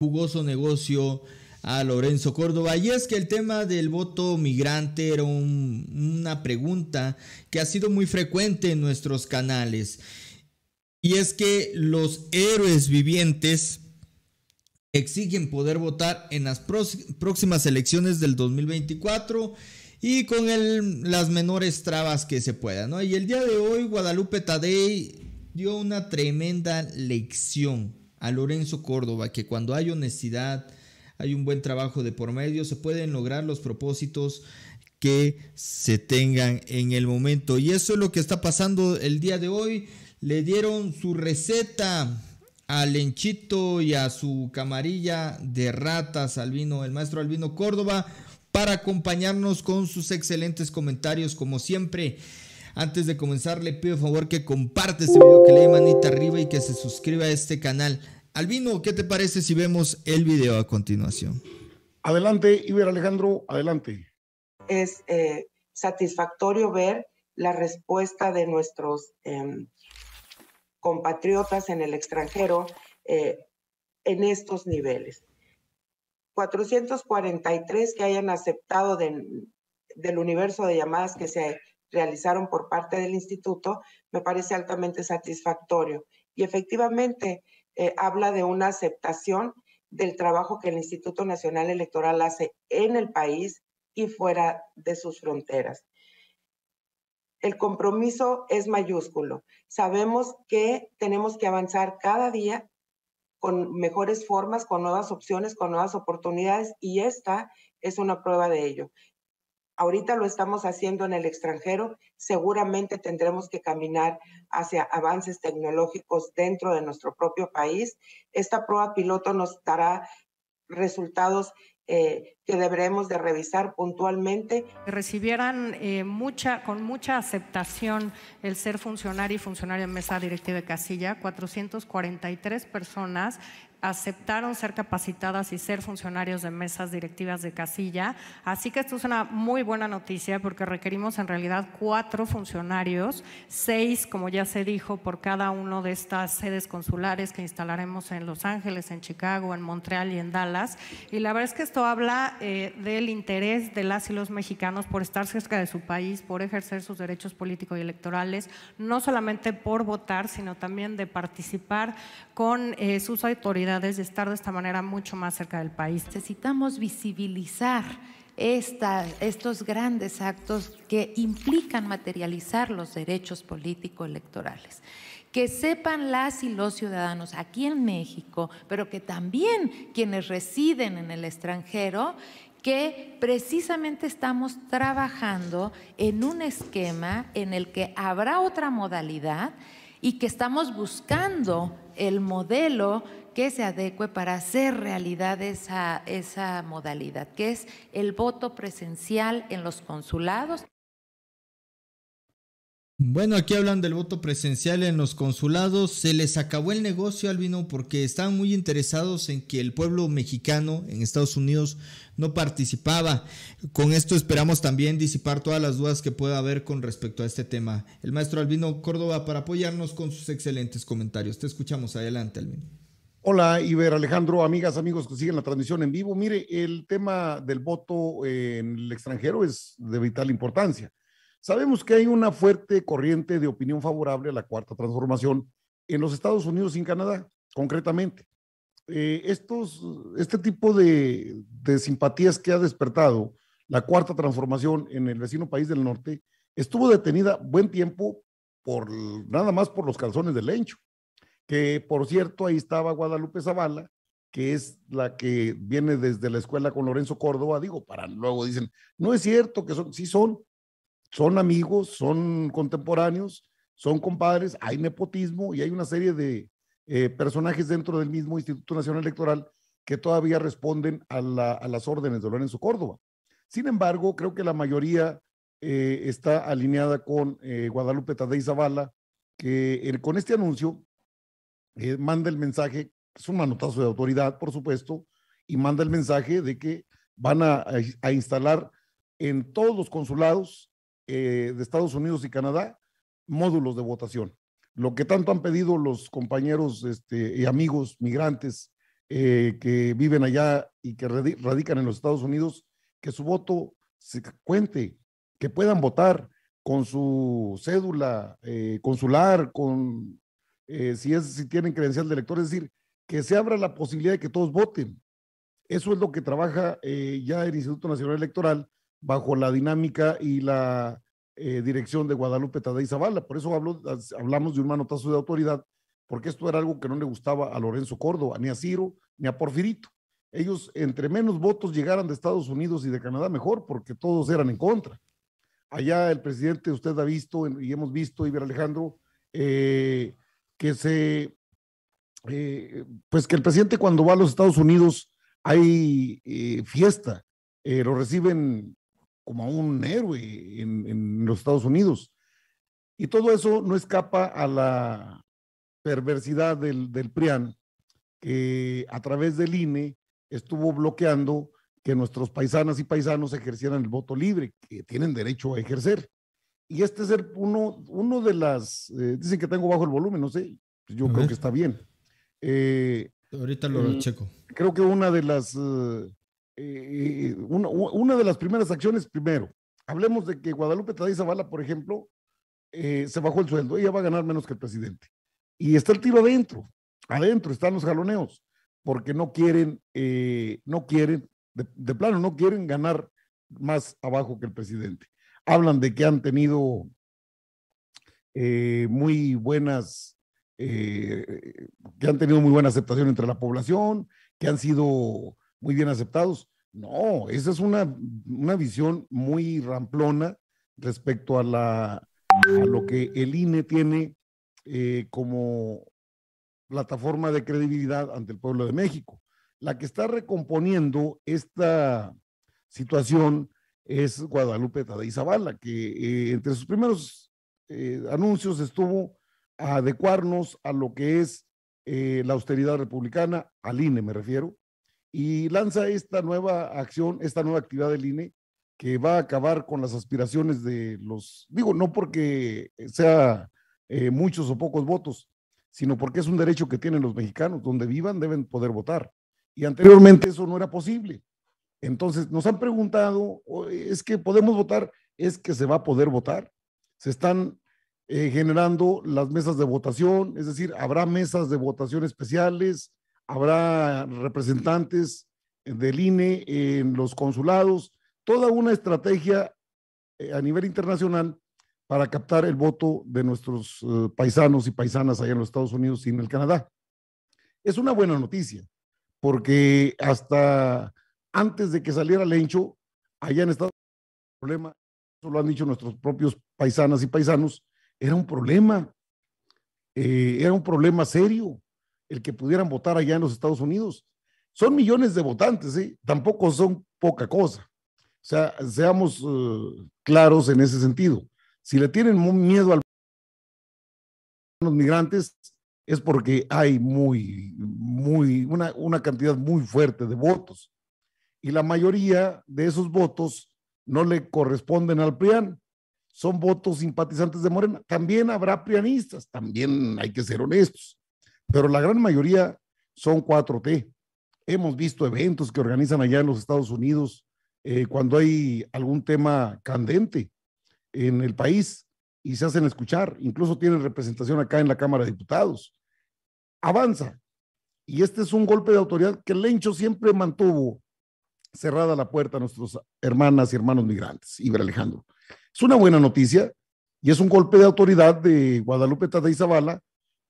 jugoso negocio a Lorenzo Córdoba. Y es que el tema del voto migrante era una pregunta que ha sido muy frecuente en nuestros canales. Y es que los héroes vivientes exigen poder votar en las próximas elecciones del 2024 y con las menores trabas que se puedan. Y el día de hoy Guadalupe Tadei dio una tremenda lección a Lorenzo Córdoba que cuando hay honestidad, hay un buen trabajo de por medio, se pueden lograr los propósitos que se tengan en el momento. Y eso es lo que está pasando el día de hoy. Le dieron su receta al Lenchito y a su camarilla de ratas, vino el maestro Albino Córdoba, para acompañarnos con sus excelentes comentarios, como siempre. Antes de comenzar, le pido favor que comparte este video, que le manita arriba y que se suscriba a este canal. Albino, ¿qué te parece si vemos el video a continuación? Adelante, Iber Alejandro, adelante. Es eh, satisfactorio ver la respuesta de nuestros em, compatriotas en el extranjero eh, en estos niveles. 443 que hayan aceptado del universo de llamadas que se realizaron por parte del instituto me parece altamente satisfactorio y efectivamente eh, habla de una aceptación del trabajo que el Instituto Nacional Electoral hace en el país y fuera de sus fronteras. El compromiso es mayúsculo. Sabemos que tenemos que avanzar cada día con mejores formas, con nuevas opciones, con nuevas oportunidades y esta es una prueba de ello. Ahorita lo estamos haciendo en el extranjero, seguramente tendremos que caminar hacia avances tecnológicos dentro de nuestro propio país. Esta prueba piloto nos dará resultados eh, que deberemos de revisar puntualmente. Que recibieran eh, mucha, con mucha aceptación el ser funcionario y funcionario en mesa directiva de casilla, 443 personas aceptaron ser capacitadas y ser funcionarios de mesas directivas de casilla. Así que esto es una muy buena noticia porque requerimos en realidad cuatro funcionarios, seis, como ya se dijo, por cada uno de estas sedes consulares que instalaremos en Los Ángeles, en Chicago, en Montreal y en Dallas. Y la verdad es que esto habla eh, del interés de las y los mexicanos por estar cerca de su país, por ejercer sus derechos políticos y electorales, no solamente por votar, sino también de participar con eh, sus autoridades de estar de esta manera mucho más cerca del país. Necesitamos visibilizar esta, estos grandes actos que implican materializar los derechos político-electorales. Que sepan las y los ciudadanos aquí en México, pero que también quienes residen en el extranjero, que precisamente estamos trabajando en un esquema en el que habrá otra modalidad y que estamos buscando el modelo que se adecue para hacer realidad esa, esa modalidad, que es el voto presencial en los consulados. Bueno, aquí hablan del voto presencial en los consulados. Se les acabó el negocio, Albino, porque están muy interesados en que el pueblo mexicano en Estados Unidos no participaba. Con esto esperamos también disipar todas las dudas que pueda haber con respecto a este tema. El maestro Albino Córdoba para apoyarnos con sus excelentes comentarios. Te escuchamos adelante, Albino. Hola, Iber Alejandro, amigas, amigos que siguen la transmisión en vivo. Mire, el tema del voto en el extranjero es de vital importancia. Sabemos que hay una fuerte corriente de opinión favorable a la cuarta transformación en los Estados Unidos y en Canadá, concretamente. Eh, estos, este tipo de, simpatías que ha despertado la cuarta transformación en el vecino país del norte estuvo detenida buen tiempo por nada más por los calzones del lencho que por cierto ahí estaba Guadalupe Zavala, que es la que viene desde la escuela con Lorenzo Córdoba, digo, para luego dicen, no es cierto que son, sí son, son amigos, son contemporáneos, son compadres, hay nepotismo y hay una serie de eh, personajes dentro del mismo Instituto Nacional Electoral que todavía responden a, las órdenes de Lorenzo Córdoba. Sin embargo, creo que la mayoría eh, está alineada con eh, Guadalupe Tadei Zavala, que con este anuncio eh, manda el mensaje, es un manotazo de autoridad, por supuesto, y manda el mensaje de que van a, a instalar en todos los consulados eh, de Estados Unidos y Canadá módulos de votación. Lo que tanto han pedido los compañeros este, y amigos migrantes eh, que viven allá y que radican en los Estados Unidos, que su voto se cuente, que puedan votar con su cédula consular, con eh, si, es, si tienen credencial de elector, es decir, que se abra la posibilidad de que todos voten. Eso es lo que trabaja eh, ya el Instituto Nacional Electoral bajo la dinámica y la eh, dirección de Guadalupe Tadei Zavala. Por eso hablamos de un manotazo de autoridad, porque esto era algo que no le gustaba a Lorenzo Córdoba, ni a Ciro, ni a Porfirito. Ellos, entre menos votos llegaran de Estados Unidos y de Canadá, mejor, porque todos eran en contra. Allá el presidente, usted ha visto y hemos visto, Iber Alejandro, eh, que se, eh, pues que el presidente cuando va a los Estados Unidos hay eh, fiesta, eh, lo reciben como a un héroe en, los Estados Unidos. Y todo eso no escapa a la perversidad del, del PRIAN, que a través del INE estuvo bloqueando que nuestros paisanas y paisanos ejercieran el voto libre, que tienen derecho a ejercer. Y este es uno, de las, eh, dicen que tengo bajo el volumen, no sé, pues yo creo que está bien. Eh, Ahorita lo, eh, checo. Creo que una de las, una, de las primeras acciones, primero, hablemos de que Guadalupe Tadei Zavala, por ejemplo, se bajó el sueldo, ella va a ganar menos que el presidente. Y está el tiro adentro, adentro están los jaloneos, porque no quieren, no quieren, de plano, no quieren ganar más abajo que el presidente hablan de que han tenido eh, muy buenas, eh, que han tenido muy buena aceptación entre la población, que han sido muy bien aceptados. No, esa es una, una visión muy ramplona respecto a, la, lo que el INE tiene eh, como plataforma de credibilidad ante el pueblo de México. La que está recomponiendo esta situación es Guadalupe Tadei Zavala, que eh, entre sus primeros eh, anuncios estuvo a adecuarnos a lo que es eh, la austeridad republicana, al INE me refiero, y lanza esta nueva acción, esta nueva actividad del INE, que va a acabar con las aspiraciones de los, digo, no porque sea muchos o pocos votos, sino porque es un derecho que tienen los mexicanos, donde vivan deben poder votar. Y anteriormente eso no era posible. Entonces, nos han preguntado, oh, ¿es que podemos votar? ¿Es que se va a poder votar? Se están eh, generando las mesas de votación, es decir, habrá mesas de votación especiales, habrá representantes del INE en los consulados, toda una estrategia eh, a nivel internacional para captar el voto de nuestros eh, paisanos y paisanas allá en los Estados Unidos y en el Canadá. Es una buena noticia, porque hasta antes de que saliera Lencho, allá en Estados Unidos, problema, eso lo han dicho nuestros propios paisanas y paisanos, era un problema, eh, era un problema serio el que pudieran votar allá en los Estados Unidos. Son millones de votantes, ¿eh? tampoco son poca cosa. O sea, seamos eh, claros en ese sentido. Si le tienen miedo a los migrantes es porque hay muy, muy, una, una cantidad muy fuerte de votos y la mayoría de esos votos no le corresponden al PRIAN, son votos simpatizantes de Morena. También habrá prianistas, también hay que ser honestos, pero la gran mayoría son 4T. Hemos visto eventos que organizan allá en los Estados Unidos eh, cuando hay algún tema candente en el país y se hacen escuchar, incluso tienen representación acá en la Cámara de Diputados. Avanza. Y este es un golpe de autoridad que Lencho siempre mantuvo cerrada la puerta a nuestros hermanas y hermanos migrantes, Iber Alejandro. Es una buena noticia y es un golpe de autoridad de Guadalupe Tadei Zavala.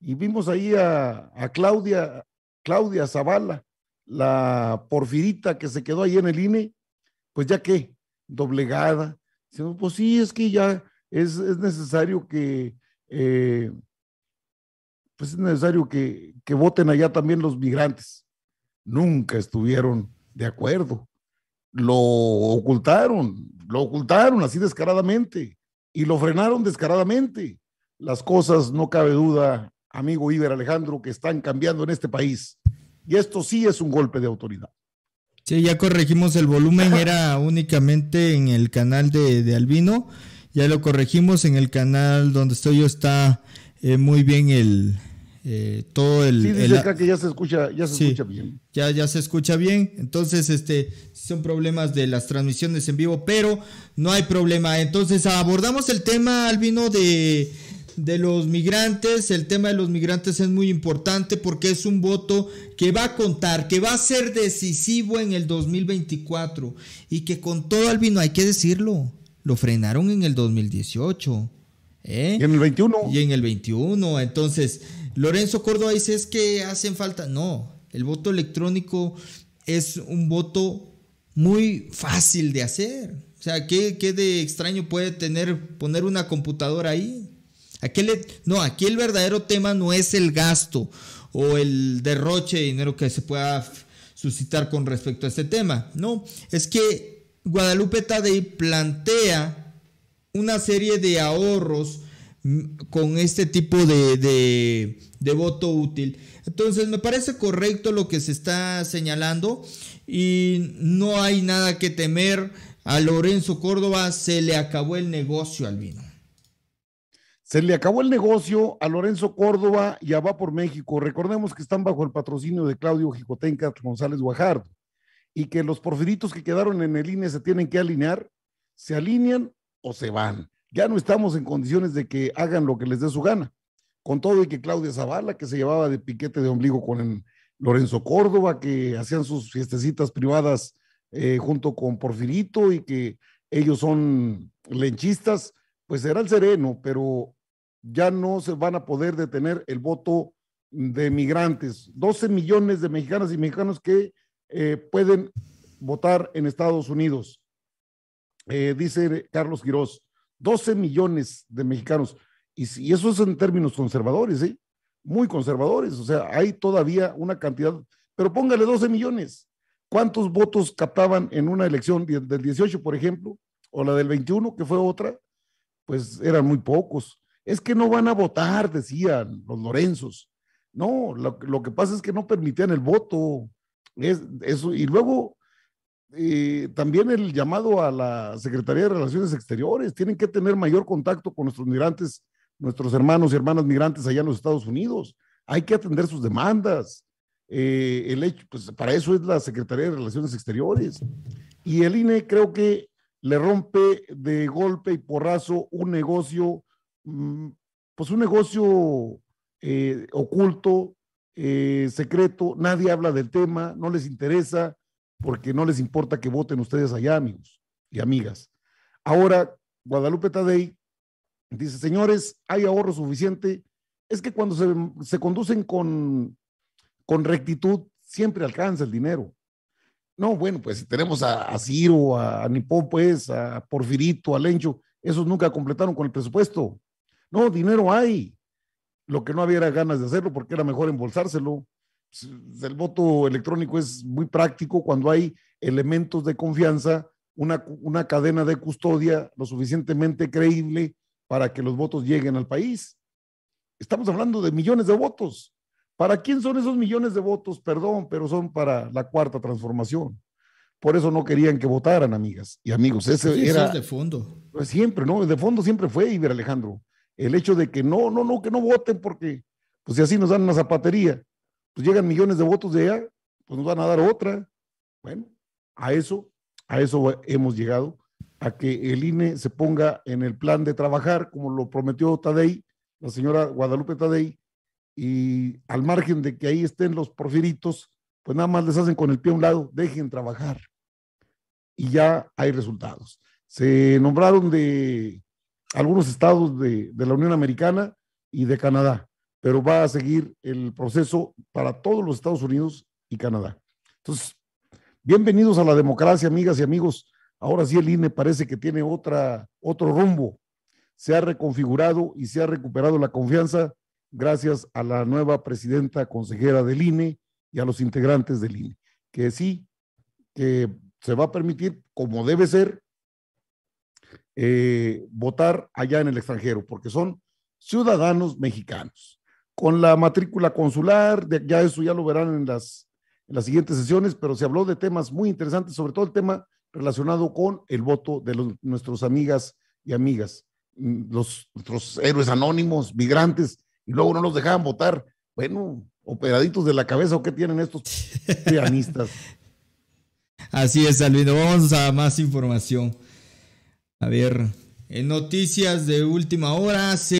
Y vimos ahí a, Claudia, Claudia Zavala, la porfirita que se quedó ahí en el INE, pues ya que, doblegada. Diciendo, pues sí, es que ya es, es necesario que, eh, pues es necesario que, que voten allá también los migrantes. Nunca estuvieron de acuerdo. Lo ocultaron, lo ocultaron así descaradamente y lo frenaron descaradamente. Las cosas, no cabe duda, amigo Iber Alejandro, que están cambiando en este país. Y esto sí es un golpe de autoridad. Sí, ya corregimos el volumen, era únicamente en el canal de, Albino, ya lo corregimos en el canal donde estoy yo, está eh, muy bien el, eh, todo el, que ya se escucha, ya se escucha bien. Ya, se escucha bien. Entonces, este, son problemas de las transmisiones en vivo, pero no hay problema. Entonces, abordamos el tema, Albino, de, de los migrantes. El tema de los migrantes es muy importante porque es un voto que va a contar, que va a ser decisivo en el 2024 y que con todo, Albino, hay que decirlo, lo frenaron en el 2018 ¿Eh? Y en el 21. Y en el 21. Entonces, Lorenzo Córdoba dice es que hacen falta. No, el voto electrónico es un voto muy fácil de hacer. O sea, ¿qué, de extraño puede tener poner una computadora ahí? no, aquí el verdadero tema no es el gasto o el derroche de dinero que se pueda suscitar con respecto a este tema. No, es que Guadalupe Tadei plantea una serie de ahorros mm, con este tipo de, voto útil. Entonces me parece correcto lo que se está señalando y no hay nada que temer. A Lorenzo Córdoba se le acabó el negocio, al vino. Se le acabó el negocio a Lorenzo Córdoba y a Va por México. Recordemos que están bajo el patrocinio de Claudio Jicotenca González Guajardo y que los porfiritos que quedaron en el INE se tienen que alinear, se alinean o se van. Ya no estamos en condiciones de que hagan lo que les dé su gana. Con todo y que Claudia Zavala, que se llevaba de piquete de ombligo con Lorenzo Córdoba, que hacían sus fiestecitas privadas eh, junto con Porfirito y que ellos son lenchistas, pues será el sereno, pero ya no se van a poder detener el voto de migrantes. 12 millones de mexicanas y mexicanos que eh, pueden votar en Estados Unidos. Eh, dice Carlos Quirós, 12 millones de mexicanos. Y, y, eso es en términos conservadores, ¿sí? ¿eh? Muy conservadores. O sea, hay todavía una cantidad, pero póngale 12 millones. ¿Cuántos votos captaban en una elección del 18, por ejemplo, o la del 21, que fue otra? Pues eran muy pocos. Es que no van a votar, decían los Lorenzos. No, lo, que pasa es que no permitían el voto. Es, eso, y luego también el llamado a la Secretaría de Relaciones Exteriores, tienen que tener mayor contacto con nuestros migrantes, nuestros hermanos y hermanas migrantes allá en los Estados Unidos. Hay que atender sus demandas. Eh, el hecho, pues para eso es la Secretaría de Relaciones Exteriores. Y el INE creo que le rompe de golpe y porrazo un negocio, mm, pues un negocio eh, oculto, eh, secreto, nadie habla del tema, no les interesa, porque no les importa que voten ustedes allá, amigos y amigas. Ahora, Guadalupe Tadei dice, señores, hay ahorro suficiente. Es que cuando se, conducen con, con rectitud, siempre alcanza el dinero. No, bueno, pues tenemos a, Ciro, a, a, pues, a Porfirito, a Lencho, esos nunca completaron con el presupuesto. No, dinero hay. Lo que no había era ganas de hacerlo porque era mejor embolsárselo. Pues, el voto electrónico es muy práctico cuando hay elementos de confianza, una, cadena de custodia lo suficientemente creíble para que los votos lleguen al país. Estamos hablando de millones de votos. ¿Para quién son esos millones de votos? Perdón, pero son para la cuarta transformación. Por eso no querían que votaran, amigas y amigos. Ese era. de fondo. siempre, ¿no? De fondo siempre fue, Iber Alejandro. El hecho de que no, no, no, que no voten porque, pues si así nos dan una zapatería pues llegan millones de votos de allá, pues nos van a dar otra. Bueno, a eso, a eso hemos llegado, a que el INE se ponga en el plan de trabajar, como lo prometió Tadei, la señora Guadalupe Tadei, y al margen de que ahí estén los porfiritos, pues nada más les hacen con el pie a un lado, dejen trabajar. Y ya hay resultados. Se nombraron de algunos estados de la Unión Americana y de Canadá pero va a seguir el proceso para todos los Estados Unidos y Canadá. Entonces, bienvenidos a la democracia, amigas y amigos. Ahora sí el INE parece que tiene otra, otro rumbo. Se ha reconfigurado y se ha recuperado la confianza gracias a la nueva presidenta consejera del INE y a los integrantes del INE, que sí, que se va a permitir, como debe ser, eh, votar allá en el extranjero, porque son ciudadanos mexicanos con la matrícula consular, de, ya eso ya lo verán en las, en las siguientes sesiones, pero se habló de temas muy interesantes, sobre todo el tema relacionado con el voto de los, nuestros amigas y amigas, mm, los, nuestros héroes anónimos, migrantes, y luego no los dejaban votar. Bueno, operaditos de la cabeza o qué tienen estos pianistas. Así es, Alvino. Vamos a más información. A ver, en noticias de última hora se...